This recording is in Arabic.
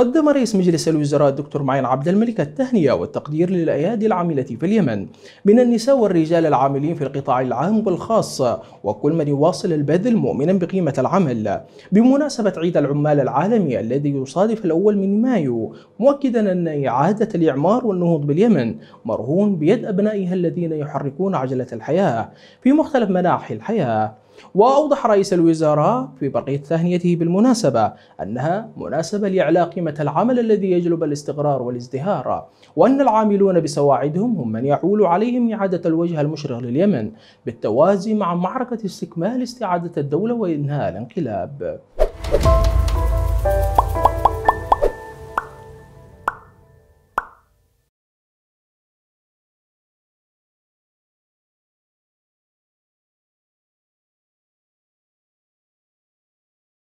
قدم رئيس مجلس الوزراء الدكتور معين عبد الملك التهنئة والتقدير للأيادي العاملة في اليمن من النساء والرجال العاملين في القطاع العام والخاص وكل من يواصل البذل مؤمنا بقيمة العمل بمناسبة عيد العمال العالمي الذي يصادف الأول من مايو مؤكدا أن إعادة الإعمار والنهوض باليمن مرهون بيد أبنائها الذين يحركون عجلة الحياة في مختلف مناحي الحياة وأوضح رئيس الوزراء في بقية تهنيته بالمناسبة أنها مناسبة لإعلاء قيمة العمل الذي يجلب الاستقرار والازدهار وأن العاملون بسواعدهم هم من يعول عليهم إعادة الوجه المشرق لليمن بالتوازي مع معركة استكمال استعادة الدولة وإنهاء الانقلاب